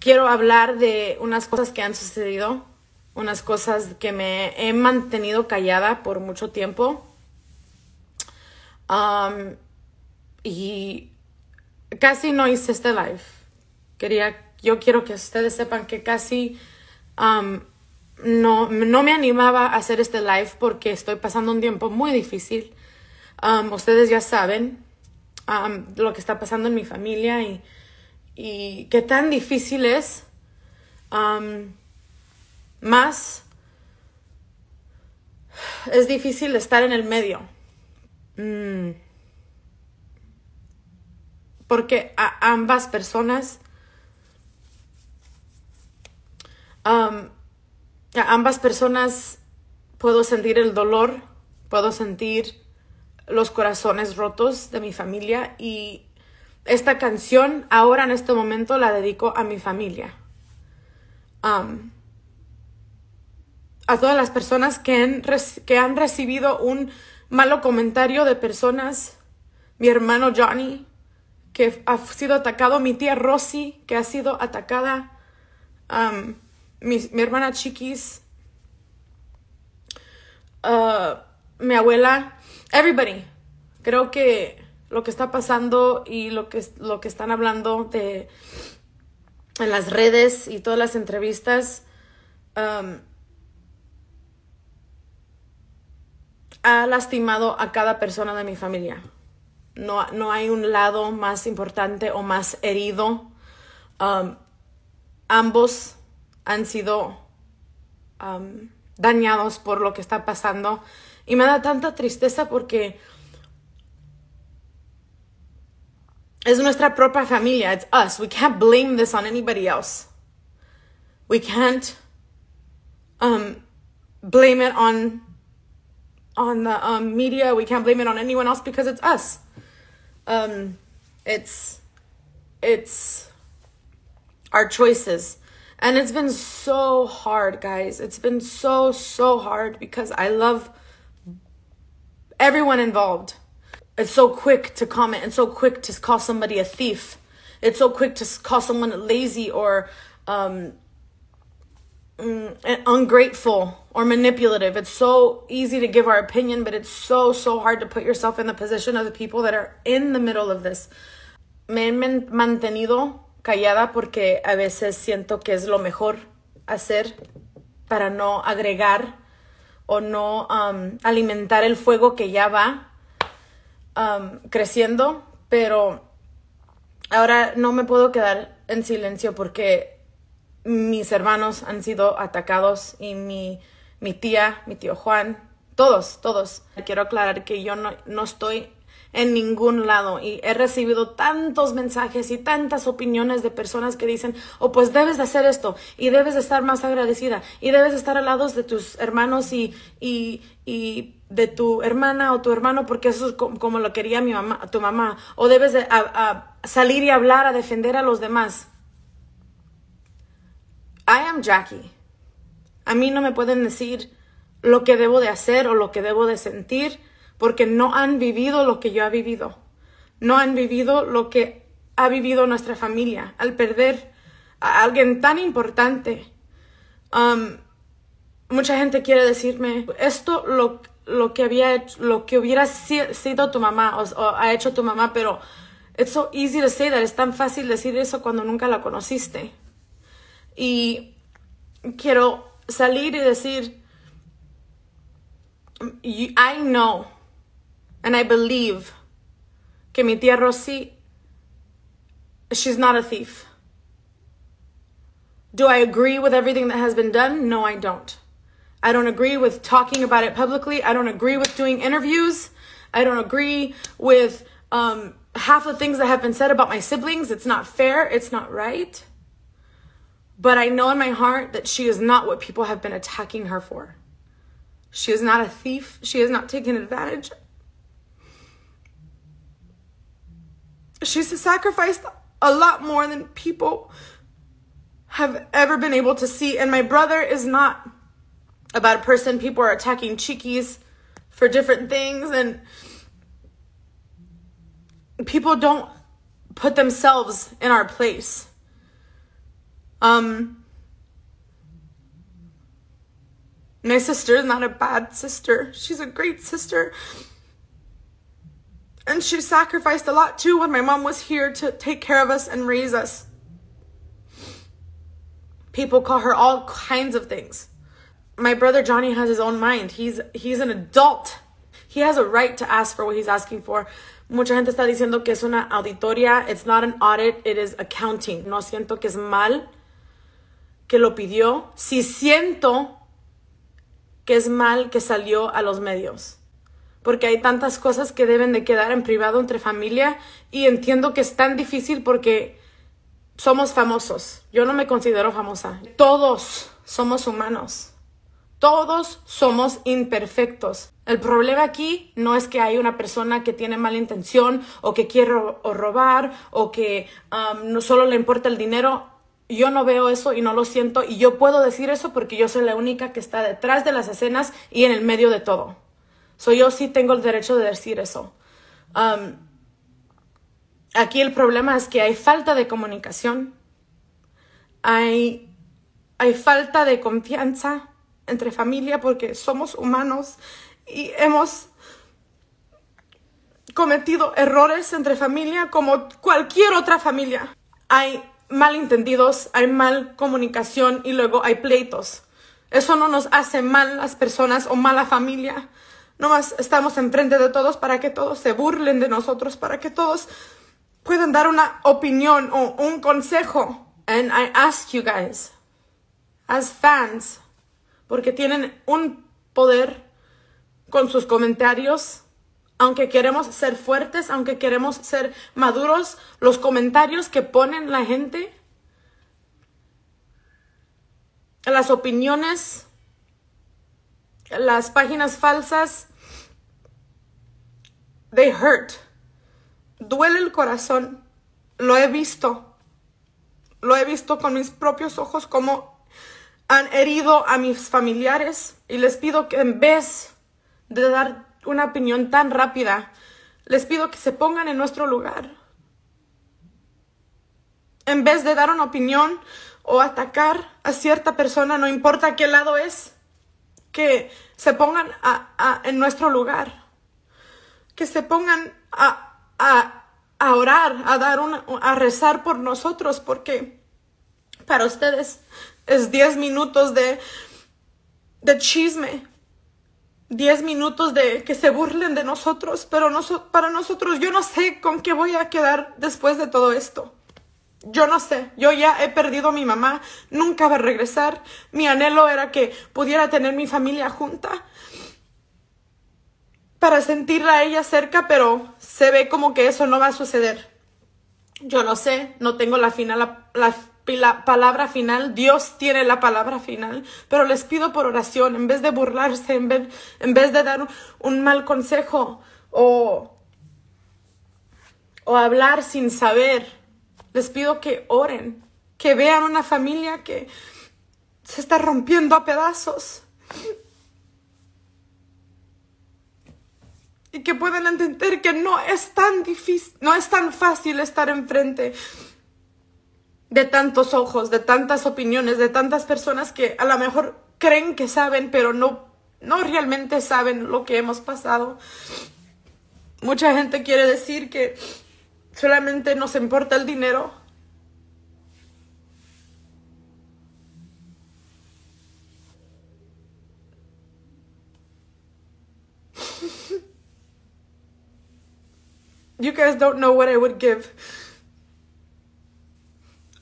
quiero hablar de unas cosas que han sucedido, unas cosas que me he mantenido callada por mucho tiempo. y casi no hice este live. Quería, yo quiero que ustedes sepan que casi no, no me animaba a hacer este live porque estoy pasando un tiempo muy difícil. ustedes ya saben lo que está pasando en mi familia y y qué tan difícil es. Um, más es difícil estar en el medio. Mm. Porque a ambas personas, um, a ambas personas puedo sentir el dolor, puedo sentir los corazones rotos de mi familia y esta canción ahora en este momento la dedico a mi familia. a todas las personas que han, que han recibido un malo comentario de personas, mi hermano Johnny, que ha sido atacado, mi tía Rosy, que ha sido atacada, mi, hermana Chiquis, uh, mi abuela, everybody. Creo que lo que está pasando y lo que, lo que están hablando de, en las redes y todas las entrevistas. Um, ha lastimado a cada persona de mi familia. No, hay un lado más importante o más herido. Um, ambos han sido um, dañados por lo que está pasando. Y me da tanta tristeza porque Es nuestra propia familia. It's us. We can't blame this on anybody else. We can't um, blame it on on the um, media. We can't blame it on anyone else because it's us. Um, it's it's our choices, and it's been so hard, guys. It's been so so hard because I love everyone involved. It's so quick to comment and so quick to call somebody a thief. It's so quick to call someone lazy or um, mm, ungrateful or manipulative. It's so easy to give our opinion, but it's so, so hard to put yourself in the position of the people that are in the middle of this. Me he mantenido callada porque a veces siento que es lo mejor hacer para no agregar o no um, alimentar el fuego que ya va creciendo, pero ahora no me puedo quedar en silencio porque mis hermanos han sido atacados y mi, tía, mi tío Juan, todos, todos. Quiero aclarar que yo no, no estoy en ningún lado. Y he recibido tantos mensajes y tantas opiniones de personas que dicen, o oh, pues debes de hacer esto y debes de estar más agradecida y debes de estar al lado de tus hermanos y, y, y de tu hermana o tu hermano porque eso es como lo quería mi mamá, tu mamá. O debes de salir y hablar a defender a los demás. I am Jackie. A mí no me pueden decir lo que debo de hacer o lo que debo de sentir porque no han vivido lo que yo he vivido. No han vivido lo que ha vivido nuestra familia al perder a alguien tan importante. Um, mucha gente quiere decirme, esto lo, lo que había lo que hubiera sido tu mamá o, ha hecho tu mamá, pero it's so easy to say es tan fácil decir eso cuando nunca la conociste. Y quiero salir y decir, I know And I believe que mi tia Rossi, she's not a thief. Do I agree with everything that has been done? No, I don't. I don't agree with talking about it publicly. I don't agree with doing interviews. I don't agree with um, half the things that have been said about my siblings. It's not fair. It's not right. But I know in my heart that she is not what people have been attacking her for. She is not a thief. She has not taken advantage she's sacrificed a lot more than people have ever been able to see. And my brother is not a bad person. People are attacking cheekies for different things, and people don't put themselves in our place. Um, my sister is not a bad sister. She's a great sister. And she sacrificed a lot too when my mom was here to take care of us and raise us. People call her all kinds of things. My brother Johnny has his own mind. He's he's an adult. He has a right to ask for what he's asking for. Mucha gente está diciendo que es una auditoria. It's not an audit, it is accounting. No siento que es mal que lo pidió. Si siento que es mal que salió a los medios. porque hay tantas cosas que deben de quedar en privado entre familia y entiendo que es tan difícil porque somos famosos. Yo no me considero famosa. Todos somos humanos. Todos somos imperfectos. El problema aquí no es que hay una persona que tiene mala intención o que quiere robar o que um, no solo le importa el dinero. Yo no veo eso y no lo siento y yo puedo decir eso porque yo soy la única que está detrás de las escenas y en el medio de todo. So, yo sí tengo el derecho de decir eso. Um, aquí el problema es que hay falta de comunicación, hay, hay falta de confianza entre familia porque somos humanos y hemos cometido errores entre familia como cualquier otra familia. Hay malentendidos, hay mal comunicación y luego hay pleitos. Eso no nos hace mal las personas o mala familia. No más estamos enfrente de todos para que todos se burlen de nosotros, para que todos puedan dar una opinión o un consejo. And I ask you guys, as fans, porque tienen un poder con sus comentarios. Aunque queremos ser fuertes, aunque queremos ser maduros, los comentarios que ponen la gente, las opiniones las páginas falsas, they hurt. Duele el corazón. Lo he visto. Lo he visto con mis propios ojos como han herido a mis familiares y les pido que en vez de dar una opinión tan rápida, les pido que se pongan en nuestro lugar. En vez de dar una opinión o atacar a cierta persona, no importa qué lado es, que se pongan a, en nuestro lugar, que se pongan a, a orar, a, dar a rezar por nosotros, porque para ustedes es 10 minutos de, de chisme, 10 minutos de que se burlen de nosotros, pero no, para nosotros yo no sé con qué voy a quedar después de todo esto yo no sé, yo ya he perdido a mi mamá, nunca va a regresar. Mi anhelo era que pudiera tener mi familia junta para sentirla a ella cerca, pero se ve como que eso no va a suceder. Yo no sé, no tengo la final, la, palabra final, Dios tiene la palabra final, pero les pido por oración, en vez de burlarse, en vez, de dar un, un mal consejo o, o hablar sin saber, les pido que oren, que vean una familia que se está rompiendo a pedazos. Y que puedan entender que no es tan difícil, no es tan fácil estar enfrente de tantos ojos, de tantas opiniones, de tantas personas que a lo mejor creen que saben, pero no, no realmente saben lo que hemos pasado. Mucha gente quiere decir que solamente nos importa el dinero. you guys don't know what I would give.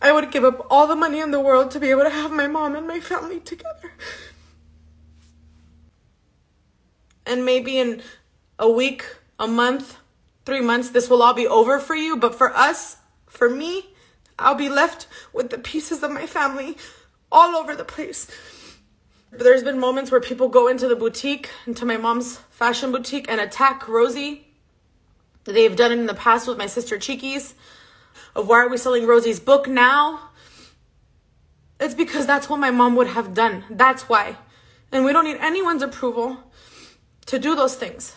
I would give up all the money in the world to be able to have my mom and my family together. And maybe in a week, a month, three months, this will all be over for you. But for us, for me, I'll be left with the pieces of my family all over the place. But There's been moments where people go into the boutique, into my mom's fashion boutique, and attack Rosie. They've done it in the past with my sister Cheeky's. Of why are we selling Rosie's book now? It's because that's what my mom would have done. That's why. And we don't need anyone's approval to do those things.